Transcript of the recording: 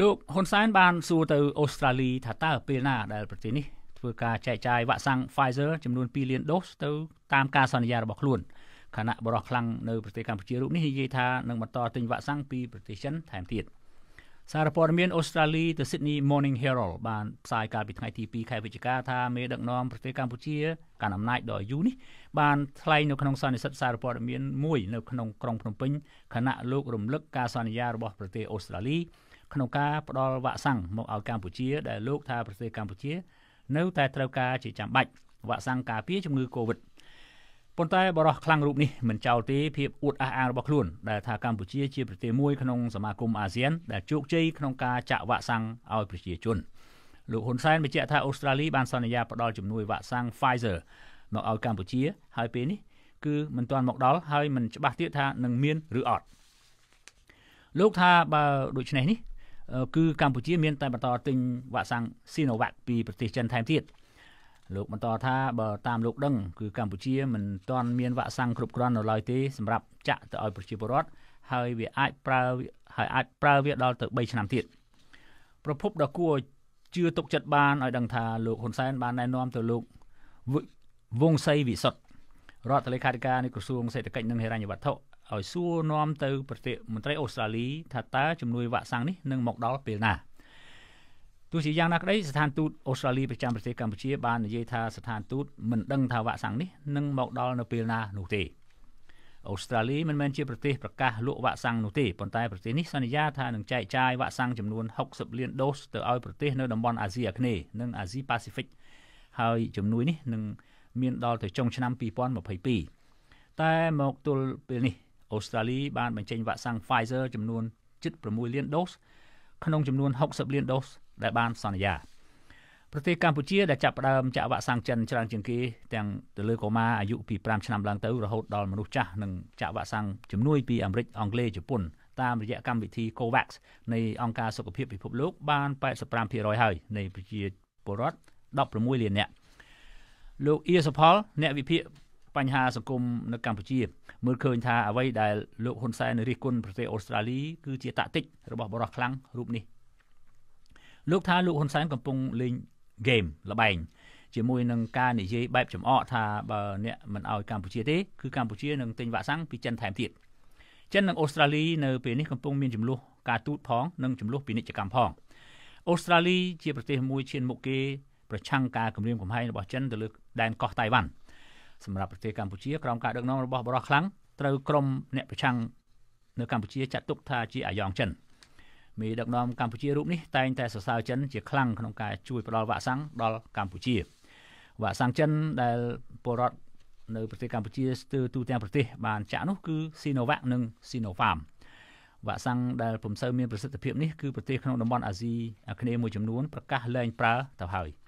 លោកហ៊ុនសែនបានសួរទៅអូស្ត្រាលីថាតើពេលណា ដែលប្រទេសនេះធ្វើការចែកចាយវ៉ាក់សាំង Pfizer ចំនួន2លានដូសទៅតាមការសន្យារបស់ខ្លួនខណៈបរិះខ្លាំងនៅប្រទេសកម្ពុជារូបនេះនិយាយថានឹងបន្តទិញវ៉ាក់សាំងពីប្រទេសចិនថែមទៀតសារព័ត៌មានអូស្ត្រាលី The Sydney Morning Herald បានផ្សាយកាលពីថ្ងៃទី2ខែវិច្ឆិកាថាមេដឹកនាំប្រទេសកម្ពុជាកាន់អំណាចដល់យូនេះបានថ្លែងនៅក្នុងសន្និសីទសារព័ត៌មានមួយនៅក្នុងក្រុងភ្នំពេញខណៈលោករំលឹកការសន្យារបស់ប្រទេសអូស្ត្រាលីក្នុងការផ្ដល់វ៉ាក់សាំងមកឲ្យកម្ពុជាដែលលោកថាប្រទេសកម្ពុជានៅតែត្រូវការជាចាំបាច់វ៉ាក់សាំងការពារជំងឺ Covid ប៉ុន្តែបរិះខ្លាំងរូបនេះមិនចោលទេភាពអួតអះអាងរបស់ខ្លួនដែលថាកម្ពុជាជាប្រទេសមួយក្នុង សមាគមអាស៊ានដែលជោគជ័យក្នុងការចាក់វ៉ាក់សាំងឲ្យប្រជាជនលោកហ៊ុនសែនបញ្ជាក់ថាអូស្ត្រាលីបានសន្យាផ្ដល់ជំនួយវ៉ាក់សាំង Pfizer មកឲ្យកម្ពុជា ហើយពេលនេះគឺមិនទាន់មកដល់ហើយមិនច្បាស់ទៀតថានឹងមានឬអត់លោកថាបើដូច្នេះនេះគឺកម្ពុជាមានតែបន្តទិញវ៉ាក់សាំង Sinovac ពីប្រទេសចិនថែមទៀតលោកបន្តថាបើតាមលោក ដឹង គឺកម្ពុជាមិនទាន់មានវ៉ាក់សាំងគ្រប់គ្រាន់នៅឡើយទេសម្រាប់ចាក់ទៅឲ្យប្រជាពលរដ្ឋហើយវាអាចប្រើហើយអាចប្រើវាដល់ទៅ3ឆ្នាំទៀតប្រភពដ៏គួរជឿទុកចិត្តបានឲ្យដឹងថាលោកហ៊ុនសែនបានណែនាំទៅលោកវងសីវិសុទ្ធរដ្ឋលេខាធិការនៃក្រសួងសេដ្ឋកិច្ចនិងហិរញ្ញវត្ថុឲ្យសួរនាំទៅប្រធានមន្ត្រីអូស្ត្រាលីថាតើជំនួយវ៉ាក់សាំងនេះនឹងមកដល់ពេលណាទោះជាយ៉ាងណាក្តីស្ថានទូតអូស្ត្រាលីប្រចាំប្រទេសកម្ពុជាបាននិយាយថាស្ថានទូតមិនដឹងថាវ៉ាក់សាំងនេះនឹងមកដល់នៅពេលណានោះទេអូស្ត្រាលីមិនមែនជាប្រទេសប្រកាសលក់វ៉ាក់សាំងនោះទេប៉ុន្តែប្រទេសនេះសន្យាថានឹងចែកចាយវ៉ាក់សាំងចំនួន60លានដូសទៅឲ្យប្រទេសនៅតំបន់អាស៊ីអាគ្នេយ៍និងអាស៊ីប៉ាស៊ីហ្វិកហើយជំនួយនេះនឹងមានដល់ទៅចុងឆ្នាំ2022តែមកទល់ពេលនេះអូស្ត្រាលីបានបញ្ចេញវ៉ាក់សាំង Pfizer ចំនួន7.6លានដូស ក្នុងចំនួន60លានដូសដែលបានសន្យាប្រទេសកម្ពុជាដែលចាប់ផ្ដើមចាក់វ៉ាក់សាំងចិនច្រើនជាងគេទាំងទៅលើកុមារអាយុពី5ឆ្នាំឡើងទៅរហូតដល់មនុស្សចាស់និងចាក់វ៉ាក់សាំងជំនួយពីអាមេរិកអង់គ្លេសជប៉ុនតាមរយៈកម្មវិធី Covax នៃអង្គការសុខភាពពិភពលោកបាន85%ហើយនៃប្រជាពលរដ្ឋ16លាននាក់លោកអៀសផលអ្នកវិភាគបញ្ហាសង្គមនៅកម្ពុជាមើលឃើញថាអ្វីដែលលោកហ៊ុនសែនរិះគន់ប្រទេសអូស្ត្រាលីគឺជាតាក់ទិចរបស់បរិសខ្លាំងរូបនេះលោកថាលោកហ៊ុនសែនកំពុងលេងហ្គេមលបែងជាមួយនឹងការនិយាយបែបចំអកថាបើអ្នកមិនអោយកម្ពុជាទេគឺកម្ពុជានឹងទិញវ៉ាក់សាំងពីចិនថែមទៀតចិននិងអូស្ត្រាលីនៅពេលនេះកំពុងមានចំនួនការទូតផង និងចំនួនពាណិជ្ជកម្មផងអូស្ត្រាលីជាប្រទេសមួយឈានមុខគេប្រឆាំងការគំរាមកំហែងរបស់ចិនទៅលើដែនកោះតៃវ៉ាន់សម្រាប់ប្រទេសកម្ពុជាក្រោមការដឹកនាំរបស់បរោះខ្លាំងត្រូវក្រុមអ្នកប្រឆាំងនៅកម្ពុជា ចាត់ទុកថាជាអាយ៉ងចិនមេដឹកនាំកម្ពុជារូបនេះតែងតែសរសើរចិនជាខ្លាំងក្នុងការជួយផ្ដល់វ៉ាក់សាំងដល់កម្ពុជាវ៉ាក់សាំងចិនដែលពលរដ្ឋនៅប្រទេសកម្ពុជាស្ទើរទូទាំងប្រទេសបាន ចាក់នោះ គឺ Sinovac និង Sinopharm វ៉ាក់សាំងដែលពុំសូវមានប្រសិទ្ធភាពនេះគឺប្រទេសក្នុងតំបន់អាស៊ីអាគ្នេយ៍មួយចំនួនប្រកាសលែងប្រើទៅហើយ។